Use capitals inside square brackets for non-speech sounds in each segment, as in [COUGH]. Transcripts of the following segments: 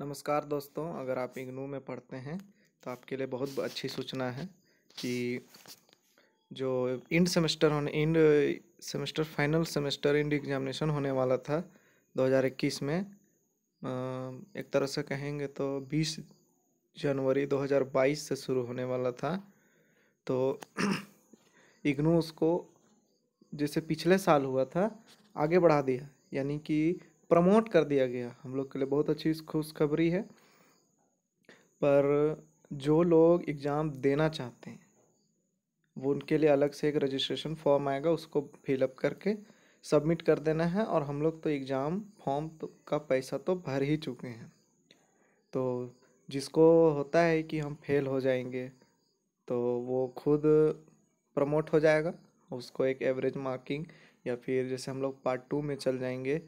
नमस्कार दोस्तों अगर आप इग्नू में पढ़ते हैं तो आपके लिए बहुत अच्छी सूचना है कि जो इंड सेमेस्टर होने end semester final semester end examination होने वाला था 2021 में एक तरह से कहेंगे तो 20 जनवरी 2022 से शुरू होने वाला था तो [CLEARS THROAT] इग्नू उसको जैसे पिछले साल हुआ था आगे बढ़ा दिया यानी कि प्रमोट कर दिया गया हम लोग के लिए बहुत अच्छी खुशखबरी है पर जो लोग एग्ज़ाम देना चाहते हैं वो उनके लिए अलग से एक रजिस्ट्रेशन फॉर्म आएगा उसको फिलअप करके सबमिट कर देना है और हम लोग तो एग्ज़ाम फॉर्म तो, का पैसा तो भर ही चुके हैं तो जिसको होता है कि हम फेल हो जाएंगे तो वो खुद प्रमोट हो जाएगा उसको एक एवरेज मार्किंग या फिर जैसे हम लोग पार्ट टू में चल जाएंगे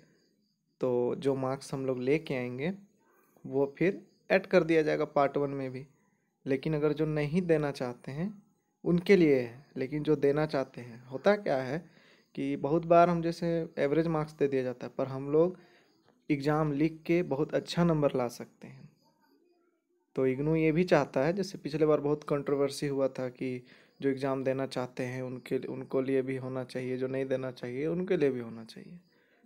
तो जो मार्क्स हम लोग ले के आएंगे वो फिर ऐड कर दिया जाएगा पार्ट वन में भी लेकिन अगर जो नहीं देना चाहते हैं उनके लिए है लेकिन जो देना चाहते हैं होता क्या है कि बहुत बार हम जैसे एवरेज मार्क्स दे दिया जाता है पर हम लोग एग्ज़ाम लिख के बहुत अच्छा नंबर ला सकते हैं तो इग्नू ये भी चाहता है जैसे पिछले बार बहुत कंट्रोवर्सी हुआ था कि जो एग्ज़ाम देना चाहते हैं उनके उनको लिए भी होना चाहिए जो नहीं देना चाहिए उनके लिए भी होना चाहिए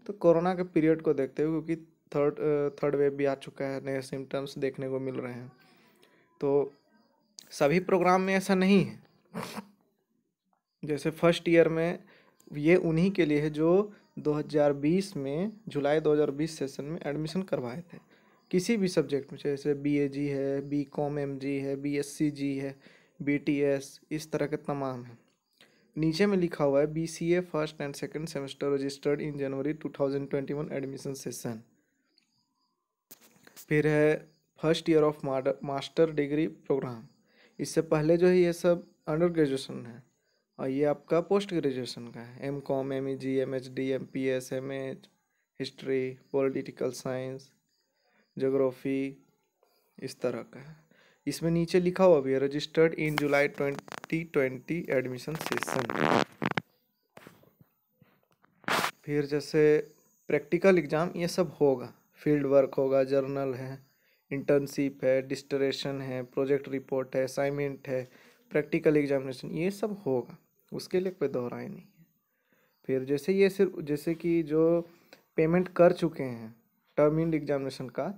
तो कोरोना के पीरियड को देखते हुए क्योंकि थर्ड थर्ड वेव भी आ चुका है नए सिम्टम्स देखने को मिल रहे हैं तो सभी प्रोग्राम में ऐसा नहीं है जैसे फर्स्ट ईयर में ये उन्हीं के लिए है जो 2020 में जुलाई 2020 सेशन में एडमिशन करवाए थे किसी भी सब्जेक्ट में जैसे बी ए जी है बी कॉम एम जी है बी एस सी जी है बी टी एस इस तरह के तमाम हैं नीचे में लिखा हुआ है B C A first and second semester registered in January two thousand twenty one admission session फिर है first year of master degree program इससे पहले जो है ये सब अंडर ग्रेजुएशन है और ये आपका पोस्ट ग्रेजुएशन का है M Com M E G M H D M P S M H history political science geography इस तरह का है इसमें नीचे लिखा हुआ भी है registered in July twenty twenty admission session फिर जैसे प्रैक्टिकल एग्ज़ाम ये सब होगा फील्ड वर्क होगा जर्नल है इंटर्नशिप है डिस्टरेशन है प्रोजेक्ट रिपोर्ट है असाइनमेंट है प्रैक्टिकल एग्जामिनेशन ये सब होगा उसके लिए कोई दोहराए नहीं है फिर जैसे ये सिर्फ जैसे कि जो पेमेंट कर चुके हैं टर्म इंड एग्जामिनेशन का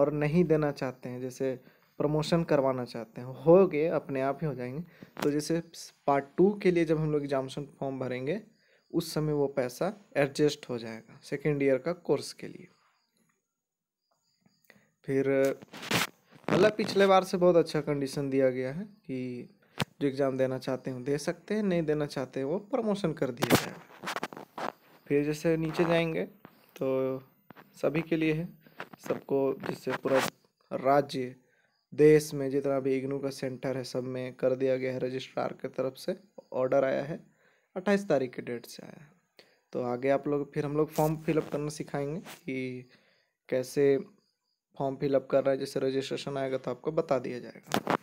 और नहीं देना चाहते हैं जैसे प्रमोशन करवाना चाहते हैं हो गए अपने आप ही हो जाएंगे तो जैसे पार्ट टू के लिए जब हम लोग एग्जामेशन फॉर्म भरेंगे उस समय वो पैसा एडजस्ट हो जाएगा सेकेंड ईयर का कोर्स के लिए फिर मतलब पिछले बार से बहुत अच्छा कंडीशन दिया गया है कि जो एग्ज़ाम देना चाहते हैं दे सकते हैं नहीं देना चाहते हैं वो प्रमोशन कर दिया जाए फिर जैसे नीचे जाएंगे तो सभी के लिए है सबको जैसे पूरा राज्य देश में जितना भी इग्नू का सेंटर है सब में कर दिया गया है रजिस्ट्रार की तरफ से ऑर्डर आया है अट्ठाईस तारीख के डेट से आया है तो आगे आप लोग फिर हम लोग फॉर्म फिलअप करना सिखाएंगे कि कैसे फॉर्म फिलअप कर रहा है जैसे रजिस्ट्रेशन आएगा तो आपको बता दिया जाएगा